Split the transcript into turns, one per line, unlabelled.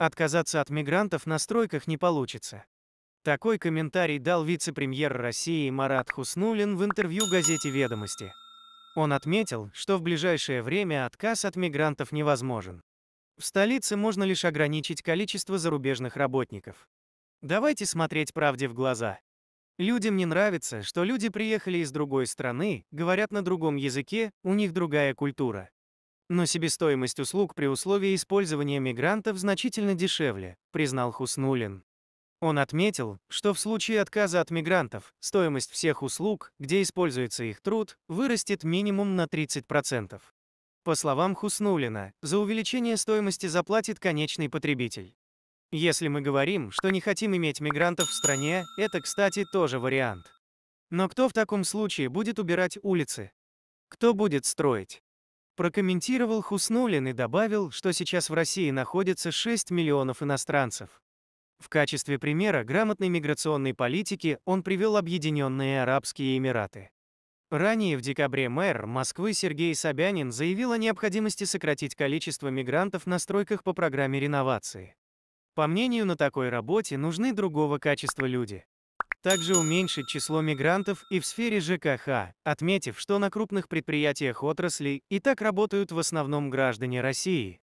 Отказаться от мигрантов на стройках не получится. Такой комментарий дал вице-премьер России Марат Хуснулин в интервью газете «Ведомости». Он отметил, что в ближайшее время отказ от мигрантов невозможен. В столице можно лишь ограничить количество зарубежных работников. Давайте смотреть правде в глаза. Людям не нравится, что люди приехали из другой страны, говорят на другом языке, у них другая культура. Но себестоимость услуг при условии использования мигрантов значительно дешевле, признал Хуснулин. Он отметил, что в случае отказа от мигрантов, стоимость всех услуг, где используется их труд, вырастет минимум на 30%. По словам Хуснулина, за увеличение стоимости заплатит конечный потребитель. Если мы говорим, что не хотим иметь мигрантов в стране, это, кстати, тоже вариант. Но кто в таком случае будет убирать улицы? Кто будет строить? прокомментировал Хуснулин и добавил, что сейчас в России находится 6 миллионов иностранцев. В качестве примера грамотной миграционной политики он привел Объединенные Арабские Эмираты. Ранее в декабре мэр Москвы Сергей Собянин заявил о необходимости сократить количество мигрантов на стройках по программе реновации. По мнению на такой работе нужны другого качества люди также уменьшить число мигрантов и в сфере ЖКХ, отметив, что на крупных предприятиях отрасли и так работают в основном граждане России.